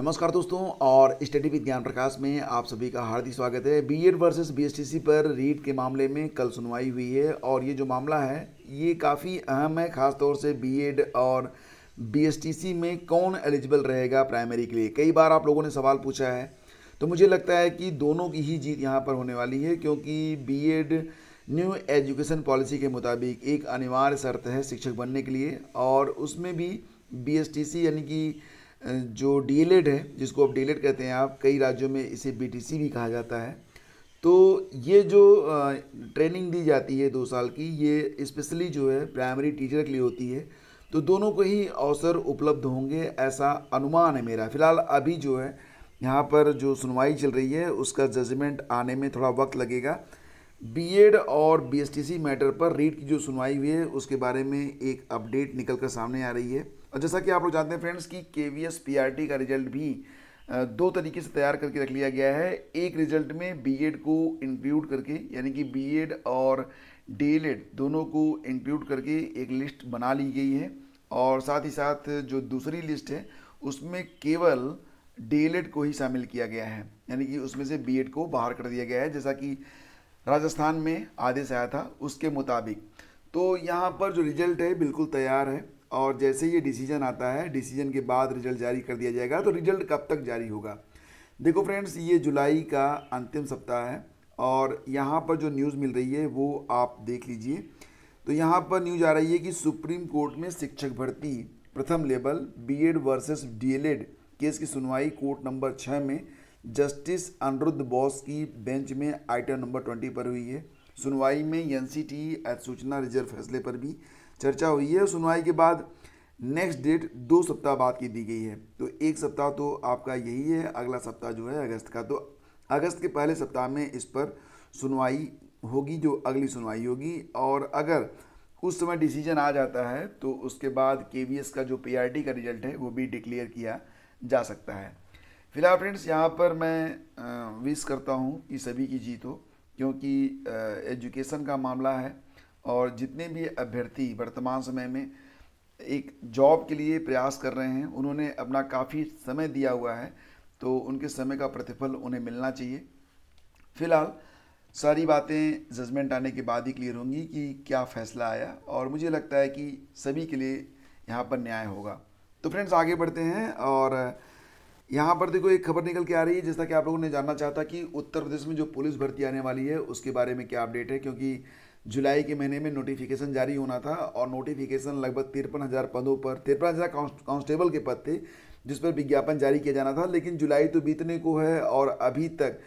नमस्कार दोस्तों और स्टडी विद ज्ञान प्रकाश में आप सभी का हार्दिक स्वागत है बी एड बीएसटीसी बी पर रीट के मामले में कल सुनवाई हुई है और ये जो मामला है ये काफ़ी अहम है ख़ासतौर से बी एड और बी में कौन एलिजिबल रहेगा प्राइमरी के लिए कई बार आप लोगों ने सवाल पूछा है तो मुझे लगता है कि दोनों की ही जीत यहाँ पर होने वाली है क्योंकि B Ed new education policy के मुताबिक एक अनिवार्य शर्त है शिक्षक बनने के लिए और उसमें भी बी यानी कि जो डीएलएड है जिसको अब डीएलएड कहते हैं आप कई राज्यों में इसे बीटीसी भी कहा जाता है तो ये जो ट्रेनिंग दी जाती है दो साल की ये स्पेशली जो है प्राइमरी टीचर के लिए होती है तो दोनों को ही अवसर उपलब्ध होंगे ऐसा अनुमान है मेरा फिलहाल अभी जो है यहाँ पर जो सुनवाई चल रही है उसका जजमेंट आने में थोड़ा वक्त लगेगा बीएड और बीएसटीसी मैटर पर रीट की जो सुनवाई हुई है उसके बारे में एक अपडेट निकल कर सामने आ रही है और जैसा कि आप लोग जानते हैं फ्रेंड्स कि K V S P R T का रिजल्ट भी दो तरीके से तैयार करके रख लिया गया है एक रिजल्ट में बी एड को इंक्लूड करके यानी कि बी एड और डी एल एड दोनों को इंक्लूड करके एक लिस्ट बना ली गई है और साथ ही साथ जो दूसरी लिस्ट है उसमें केवल डी एल एड को ही शामिल किया गया है यानी कि उसमें से बी एड को बाहर कर दिया गया है जैसा कि राजस्थान में आदेश आया था उसके मुताबिक तो यहाँ पर जो रिजल्ट है बिल्कुल तैयार है और जैसे ये डिसीजन आता है डिसीजन के बाद रिजल्ट जारी कर दिया जाएगा तो रिजल्ट कब तक जारी होगा देखो फ्रेंड्स ये जुलाई का अंतिम सप्ताह है और यहाँ पर जो न्यूज़ मिल रही है वो आप देख लीजिए तो यहाँ पर न्यूज आ रही है कि सुप्रीम कोर्ट में शिक्षक भर्ती प्रथम level B Ed versus D L Ed case की सुनवाई कोर्ट नंबर छः में जस्टिस अनिरुद्ध बॉस की बेंच में आइटम नंबर ट्वेंटी पर हुई है सुनवाई में एन सी टी सूचना रिजर्व फैसले पर भी चर्चा हुई है सुनवाई के बाद नेक्स्ट डेट दो सप्ताह बाद की दी गई है तो एक सप्ताह तो आपका यही है अगला सप्ताह जो है अगस्त का तो अगस्त के पहले सप्ताह में इस पर सुनवाई होगी जो अगली सुनवाई होगी और अगर उस समय डिसीजन आ जाता है तो उसके बाद के का जो पी का रिजल्ट है वो भी डिक्लेयर किया जा सकता है फिलहाल फ्रेंड्स यहाँ पर मैं विश करता हूँ कि सभी की जीत हो क्योंकि एजुकेशन का मामला है और जितने भी अभ्यर्थी वर्तमान समय में एक जॉब के लिए प्रयास कर रहे हैं उन्होंने अपना काफ़ी समय दिया हुआ है तो उनके समय का प्रतिफल उन्हें मिलना चाहिए फिलहाल सारी बातें जजमेंट आने के बाद ही क्लियर होंगी कि क्या फैसला आया और मुझे लगता है कि सभी के लिए यहाँ पर न्याय होगा तो फ्रेंड्स आगे बढ़ते हैं और यहाँ पर देखो एक खबर निकल के आ रही है जैसा कि आप लोगों ने जानना चाहता कि उत्तर प्रदेश में जो पुलिस भर्ती आने वाली है उसके बारे में क्या अपडेट है क्योंकि जुलाई के महीने में नोटिफिकेशन जारी होना था और नोटिफिकेशन लगभग तिरपन हज़ार पदों पर तिरपन हज़ार कांस्टेबल के पद थे जिस पर विज्ञापन जारी किया जाना था लेकिन जुलाई तो बीतने को है और अभी तक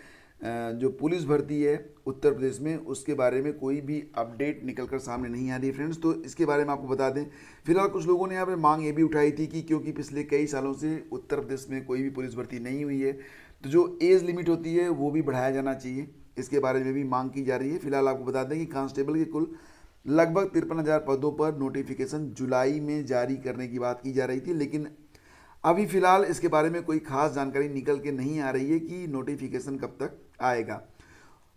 जो पुलिस भर्ती है उत्तर प्रदेश में उसके बारे में कोई भी अपडेट निकल कर सामने नहीं आ रही फ्रेंड्स तो इसके बारे में आपको बता दें फिलहाल कुछ लोगों ने यहाँ पर मांग ये भी उठाई थी कि क्योंकि पिछले कई सालों से उत्तर प्रदेश में कोई भी पुलिस भर्ती नहीं हुई है तो जो एज लिमिट होती है वो भी बढ़ाया जाना चाहिए इसके बारे में भी मांग की जा रही है फिलहाल आपको बता दें कि कांस्टेबल के कुल लगभग तिरपन हज़ार पदों पर नोटिफिकेशन जुलाई में जारी करने की बात की जा रही थी लेकिन अभी फ़िलहाल इसके बारे में कोई खास जानकारी निकल के नहीं आ रही है कि नोटिफिकेशन कब तक आएगा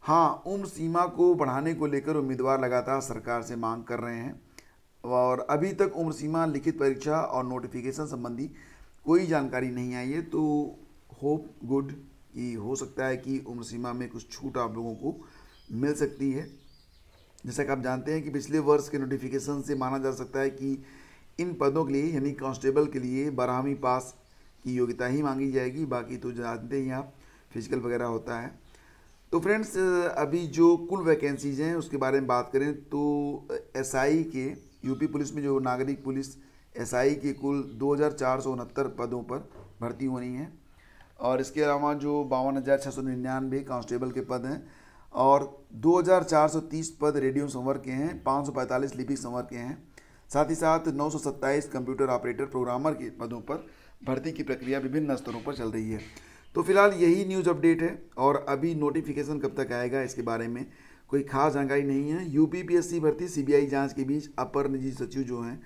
हाँ उम्र सीमा को बढ़ाने को लेकर उम्मीदवार लगातार सरकार से मांग कर रहे हैं और अभी तक उम्र सीमा लिखित परीक्षा और नोटिफिकेशन संबंधी कोई जानकारी नहीं आई है तो होप गुड कि हो सकता है कि उम्र सीमा में कुछ छूट आप लोगों को मिल सकती है जैसा कि आप जानते हैं कि पिछले वर्ष के नोटिफिकेशन से माना जा सकता है कि इन पदों के लिए यानी कांस्टेबल के लिए बारहवीं पास की योग्यता ही मांगी जाएगी बाकी तो जानते ही आप फिजिकल वगैरह होता है तो फ्रेंड्स अभी जो कुल वैकेंसीज हैं उसके बारे में बात करें तो एसआई के यूपी पुलिस में जो नागरिक पुलिस एसआई के कुल दो पदों पर भर्ती होनी है और इसके अलावा जो बावन हज़ार छः सौ निन्यानवे कांस्टेबल के पद हैं और दो हज़ार चार सौ तीस पद रेडियो संवर के हैं पाँच सौ पैंतालीस लिपिक संवर के हैं साथ ही साथ नौ सौ सत्ताईस कंप्यूटर ऑपरेटर प्रोग्रामर के पदों पर भर्ती की प्रक्रिया विभिन्न स्तरों पर चल रही है तो फिलहाल यही न्यूज़ अपडेट है और अभी नोटिफिकेशन कब तक आएगा इसके बारे में कोई खास जानकारी नहीं है यूपीपीएससी भर्ती सीबीआई जांच के बीच अपर निजी सचिव जो हैं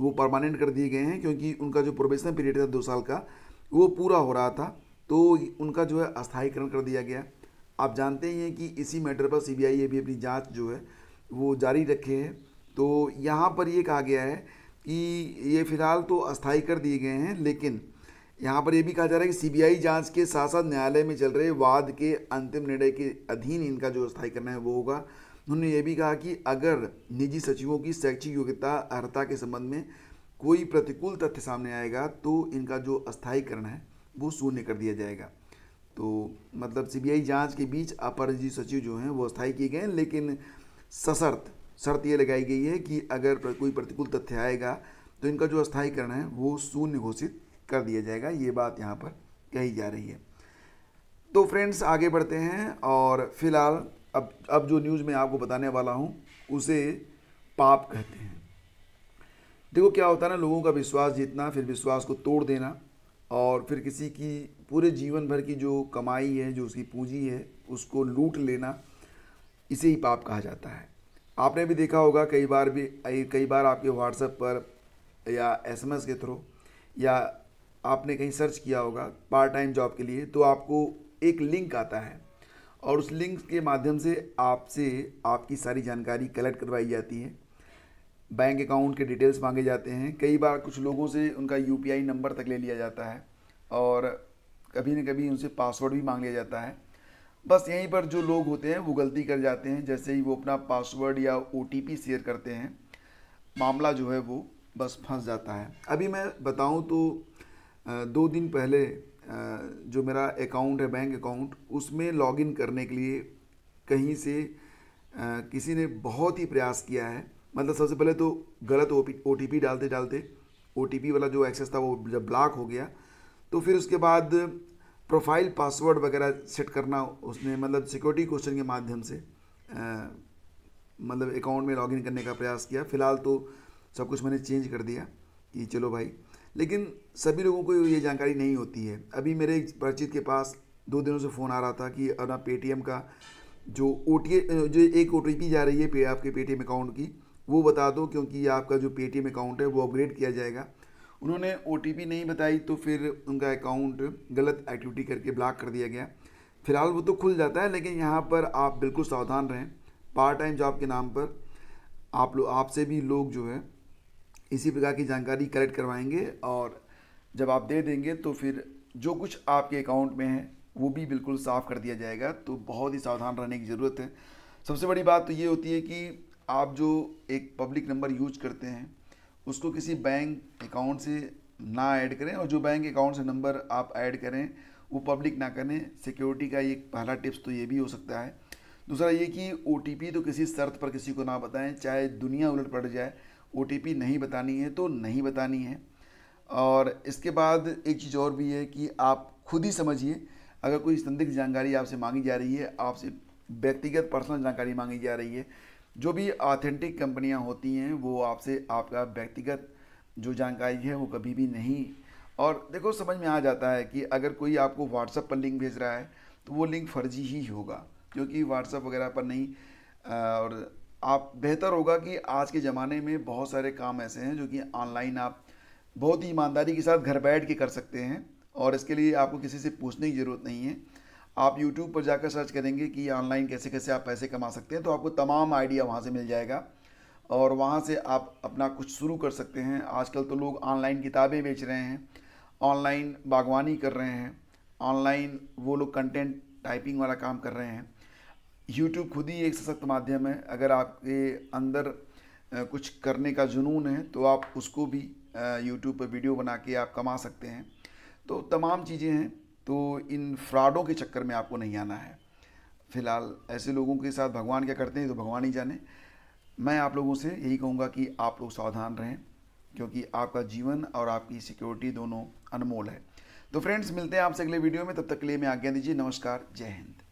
वो परमानेंट कर दिए गए हैं क्योंकि उनका जो प्रोबेशन पीरियड था दो साल का वो पूरा हो रहा था तो उनका जो है अस्थायीकरण कर दिया गया आप जानते ही हैं कि इसी मैटर पर सीबीआई बी भी अपनी जांच जो है वो जारी रखे है तो यहाँ पर ये कहा गया है कि ये फिलहाल तो अस्थायी कर दिए गए हैं लेकिन यहाँ पर ये भी कहा जा रहा है कि सीबीआई जांच के साथ साथ न्यायालय में चल रहे वाद के अंतिम निर्णय के अधीन इनका जो स्थायी करना है वो होगा उन्होंने ये भी कहा कि अगर निजी सचिवों की शैक्षिक योग्यता अर्हता के संबंध में कोई प्रतिकूल तथ्य सामने आएगा तो इनका जो अस्थायीकरण है वो शून्य कर दिया जाएगा तो मतलब सीबीआई जांच के बीच अपर सचिव जो हैं वो स्थायी किए गए हैं लेकिन सशर्त शर्त ये लगाई गई है कि अगर कोई प्रतिकूल तथ्य आएगा तो इनका जो स्थायीकरण है वो शून्य घोषित कर दिया जाएगा ये बात यहाँ पर कही जा रही है तो फ्रेंड्स आगे बढ़ते हैं और फिलहाल अब अब जो न्यूज़ मैं आपको बताने वाला हूँ उसे पाप कहते हैं देखो क्या होता है ना लोगों का विश्वास जीतना फिर विश्वास को तोड़ देना और फिर किसी की पूरे जीवन भर की जो कमाई है जो उसकी पूंजी है उसको लूट लेना इसे ही पाप कहा जाता है आपने भी देखा होगा कई बार भी कई बार आपके व्हाट्सएप पर या एसएमएस के थ्रू या आपने कहीं सर्च किया होगा पार्ट टाइम जॉब के लिए तो आपको एक लिंक आता है और उस लिंक के माध्यम से आपसे आपकी सारी जानकारी कलेक्ट करवाई जाती है बैंक अकाउंट के डिटेल्स मांगे जाते हैं कई बार कुछ लोगों से उनका यू नंबर तक ले लिया जाता है और कभी न कभी उनसे पासवर्ड भी मांग लिया जाता है बस यहीं पर जो लोग होते हैं वो गलती कर जाते हैं जैसे ही वो अपना पासवर्ड या ओ शेयर करते हैं मामला जो है वो बस फंस जाता है अभी मैं बताऊं तो दो दिन पहले जो मेरा अकाउंट है बैंक अकाउंट उसमें लॉगिन करने के लिए कहीं से किसी ने बहुत ही प्रयास किया है मतलब सबसे पहले तो गलत ओ टी डालते डालते ओ वाला जो एक्सेस था वो जब ब्लॉक हो गया तो फिर उसके बाद प्रोफाइल पासवर्ड वगैरह सेट करना उसने मतलब सिक्योरिटी क्वेश्चन के माध्यम से आ, मतलब अकाउंट में लॉगिन करने का प्रयास किया फ़िलहाल तो सब कुछ मैंने चेंज कर दिया कि चलो भाई लेकिन सभी लोगों को ये जानकारी नहीं होती है अभी मेरे एक परिचित के पास दो दिनों से फ़ोन आ रहा था कि अपना पेटीएम का जो ओ जो एक ओ जा रही है पे आपके पेटीएम अकाउंट की वो बता दो क्योंकि आपका जो पेटीएम अकाउंट है वो अपग्रेड किया जाएगा उन्होंने ओ नहीं बताई तो फिर उनका अकाउंट गलत एक्टिविटी करके ब्लॉक कर दिया गया फिलहाल वो तो खुल जाता है लेकिन यहाँ पर आप बिल्कुल सावधान रहें पार्ट टाइम जॉब के नाम पर आप लोग आपसे भी लोग जो है इसी प्रकार की जानकारी कलेक्ट करवाएंगे और जब आप दे देंगे तो फिर जो कुछ आपके अकाउंट में है वो भी बिल्कुल साफ़ कर दिया जाएगा तो बहुत ही सावधान रहने की ज़रूरत है सबसे बड़ी बात तो ये होती है कि आप जो एक पब्लिक नंबर यूज करते हैं उसको किसी बैंक अकाउंट से ना ऐड करें और जो बैंक अकाउंट से नंबर आप ऐड करें वो पब्लिक ना करें सिक्योरिटी का एक पहला टिप्स तो ये भी हो सकता है दूसरा ये कि ओ तो किसी शर्त पर किसी को ना बताएं चाहे दुनिया उलट पड़ जाए ओ नहीं बतानी है तो नहीं बतानी है और इसके बाद एक चीज़ और भी है कि आप खुद ही समझिए अगर कोई संदिग्ध जानकारी आपसे मांगी जा रही है आपसे व्यक्तिगत पर्सनल जानकारी मांगी जा रही है जो भी ऑथेंटिक कंपनियां होती हैं वो आपसे आपका व्यक्तिगत जो जानकारी है वो कभी भी नहीं और देखो समझ में आ जाता है कि अगर कोई आपको व्हाट्सअप पर लिंक भेज रहा है तो वो लिंक फर्जी ही होगा क्योंकि व्हाट्सएप वगैरह पर नहीं और आप बेहतर होगा कि आज के ज़माने में बहुत सारे काम ऐसे हैं जो कि ऑनलाइन आप बहुत ही ईमानदारी के साथ घर बैठ के कर सकते हैं और इसके लिए आपको किसी से पूछने की ज़रूरत नहीं है आप यूट्यूब पर जाकर सर्च करेंगे कि ऑनलाइन कैसे कैसे आप पैसे कमा सकते हैं तो आपको तमाम आइडिया वहाँ से मिल जाएगा और वहाँ से आप अपना कुछ शुरू कर सकते हैं आजकल तो लोग ऑनलाइन किताबें बेच रहे हैं ऑनलाइन बागवानी कर रहे हैं ऑनलाइन वो लोग कंटेंट टाइपिंग वाला काम कर रहे हैं यूट्यूब खुद ही एक सशक्त माध्यम है अगर आपके अंदर कुछ करने का जुनून है तो आप उसको भी यूट्यूब पर वीडियो बना के आप कमा सकते हैं तो तमाम चीज़ें हैं तो इन फ्रॉडों के चक्कर में आपको नहीं आना है फिलहाल ऐसे लोगों के साथ भगवान क्या करते हैं तो भगवान ही जाने मैं आप लोगों से यही कहूँगा कि आप लोग सावधान रहें क्योंकि आपका जीवन और आपकी सिक्योरिटी दोनों अनमोल है तो फ्रेंड्स मिलते हैं आपसे अगले वीडियो में तब तक के लिए मैं आज्ञा दीजिए नमस्कार जय हिंद